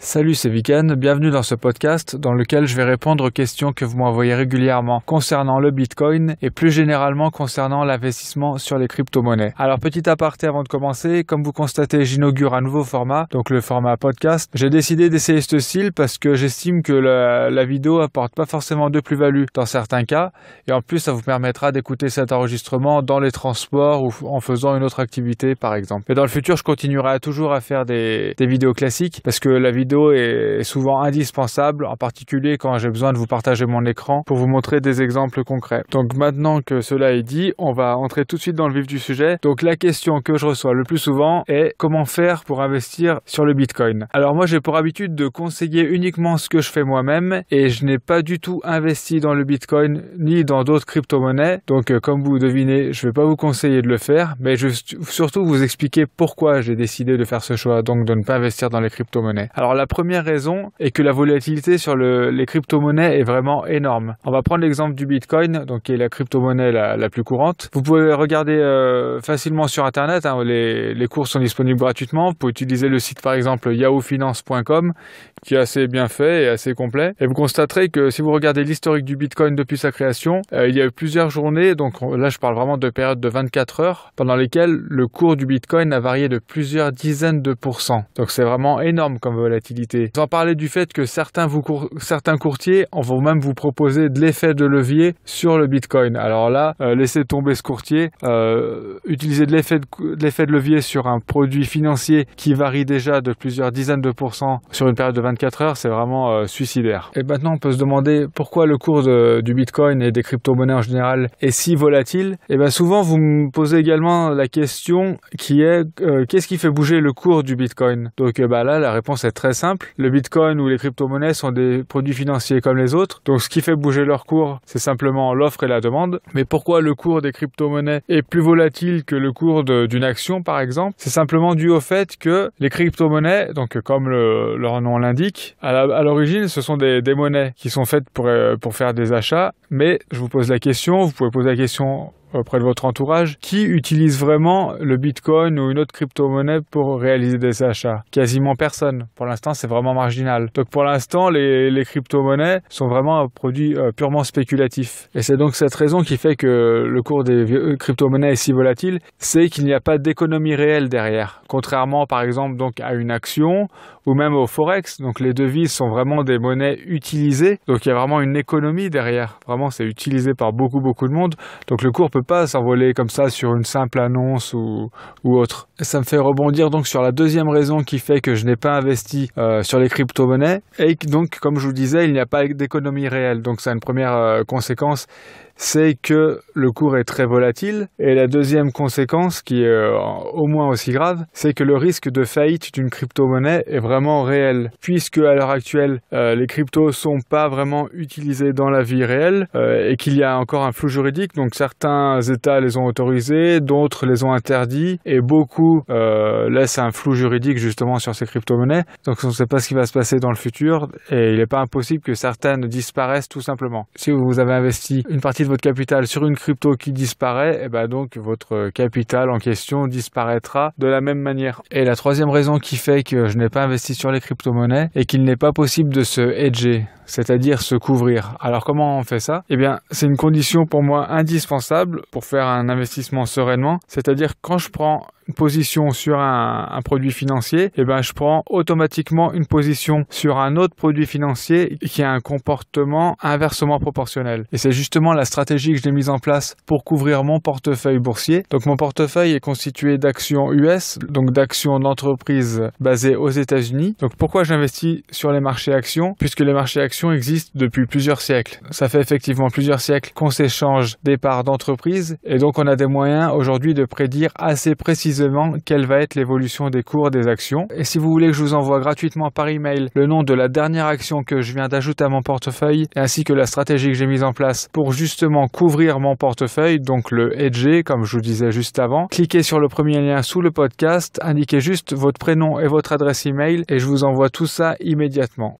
Salut, c'est Viken, bienvenue dans ce podcast dans lequel je vais répondre aux questions que vous m'envoyez régulièrement concernant le Bitcoin et plus généralement concernant l'investissement sur les crypto-monnaies. Alors petit aparté avant de commencer, comme vous constatez, j'inaugure un nouveau format, donc le format podcast. J'ai décidé d'essayer ce style parce que j'estime que la, vidéo apporte pas forcément de plus-value dans certains cas et en plus ça vous permettra d'écouter cet enregistrement dans les transports ou en faisant une autre activité par exemple. Et dans le futur, je continuerai toujours à faire des, des vidéos classiques parce que la vidéo est souvent indispensable, en particulier quand j'ai besoin de vous partager mon écran pour vous montrer des exemples concrets. Donc maintenant que cela est dit, on va entrer tout de suite dans le vif du sujet. Donc la question que je reçois le plus souvent est comment faire pour investir sur le Bitcoin. Alors moi j'ai pour habitude de conseiller uniquement ce que je fais moi-même et je n'ai pas du tout investi dans le Bitcoin ni dans d'autres crypto-monnaies. Donc euh, comme vous devinez, je vais pas vous conseiller de le faire, mais je vais surtout vous expliquer pourquoi j'ai décidé de faire ce choix, donc de ne pas investir dans les crypto-monnaies. Alors la première raison est que la volatilité sur les crypto-monnaies est vraiment énorme. On va prendre l'exemple du Bitcoin, donc qui est la crypto-monnaie la, plus courante. Vous pouvez regarder euh, facilement sur Internet, hein, les, cours sont disponibles gratuitement. Vous pouvez utiliser le site par exemple yahoofinance.com qui est assez bien fait et assez complet. Et vous constaterez que si vous regardez l'historique du Bitcoin depuis sa création, euh, il y a eu plusieurs journées, donc là je parle vraiment de périodes de 24 heures, pendant lesquelles le cours du Bitcoin a varié de plusieurs dizaines de pourcents. Donc c'est vraiment énorme comme volatilité volatilité. Sans parler du fait que certains, vous certains courtiers en vont même vous proposer de l'effet de levier sur le Bitcoin. Alors là, euh, laissez tomber ce courtier. Euh, utiliser de l'effet de, levier sur un produit financier qui varie déjà de plusieurs dizaines de pourcents sur une période de 24 heures, c'est vraiment euh, suicidaire. Et maintenant, on peut se demander pourquoi le cours du Bitcoin et des crypto-monnaies en général est si volatile. Et eh bien souvent, vous me posez également la question qui est qu'est-ce qui fait bouger le cours du Bitcoin Donc bah là, la réponse est très simple. Le Bitcoin ou les crypto-monnaies sont des produits financiers comme les autres. Donc ce qui fait bouger leur cours, c'est simplement l'offre et la demande. Mais pourquoi le cours des crypto-monnaies est plus volatile que le cours d'une action par exemple C'est simplement dû au fait que les crypto-monnaies, donc comme leur nom l'indique, à l'origine ce sont des, monnaies qui sont faites pour, euh, pour faire des achats. Mais je vous pose la question, vous pouvez poser la question auprès de votre entourage qui utilise vraiment le Bitcoin ou une autre crypto-monnaie pour réaliser des achats Quasiment personne. Pour l'instant, c'est vraiment marginal. Donc pour l'instant, les, les crypto-monnaies sont vraiment un produit euh, purement spéculatif. Et c'est donc cette raison qui fait que le cours des euh, crypto-monnaies est si volatile, c'est qu'il n'y a pas d'économie réelle derrière. Contrairement par exemple donc à une action ou même au forex. Donc les devises sont vraiment des monnaies utilisées. Donc il y a vraiment une économie derrière. Vraiment, c'est utilisé par beaucoup beaucoup de monde. Donc le cours peut peut pas s'envoler comme ça sur une simple annonce ou, autre. Ça me fait rebondir donc sur la deuxième raison qui fait que je n'ai pas investi euh, sur les crypto-monnaies et donc comme je vous disais il n'y a pas d'économie réelle donc c'est une première euh, conséquence c'est que le cours est très volatile. Et la deuxième conséquence, qui est euh, au moins aussi grave, c'est que le risque de faillite d'une crypto-monnaie est vraiment réel. Puisque à l'heure actuelle, euh, les cryptos sont pas vraiment utilisés dans la vie réelle euh, et qu'il y a encore un flou juridique, donc certains États les ont autorisés, d'autres les ont interdits et beaucoup laissent un flou juridique justement sur ces crypto-monnaies. Donc on ne sait pas ce qui va se passer dans le futur et il n'est pas impossible que certaines disparaissent tout simplement. Si vous avez investi une partie de votre capital sur une crypto qui disparaît, et eh ben donc votre euh, capital en question disparaîtra de la même manière. Et la troisième raison qui fait que je n'ai pas investi sur les crypto-monnaies est qu'il n'est pas possible de se hedger, c'est-à-dire se couvrir. Alors comment on fait ça et eh bien, c'est une condition pour moi indispensable pour faire un investissement sereinement, c'est-à-dire quand je prends position sur un, produit financier, et eh ben, je prends automatiquement une position sur un autre produit financier qui a un comportement inversement proportionnel. Et c'est justement la stratégie que j'ai mise en place pour couvrir mon portefeuille boursier. Donc mon portefeuille est constitué d'actions US, donc d'actions d'entreprises basées aux États-Unis. Donc pourquoi j'investis sur les marchés actions Puisque les marchés actions existent depuis plusieurs siècles. Ça fait effectivement plusieurs siècles qu'on s'échange des parts d'entreprises et donc on a des moyens aujourd'hui de prédire assez précisément quelle va être l'évolution des cours des actions. Et si vous voulez que je vous envoie gratuitement par email le nom de la dernière action que je viens d'ajouter à mon portefeuille, ainsi que la stratégie que j'ai mise en place pour justement couvrir mon portefeuille, donc le hedger, comme je vous disais juste avant, cliquez sur le premier lien sous le podcast, indiquez juste votre prénom et votre adresse email et je vous envoie tout ça immédiatement.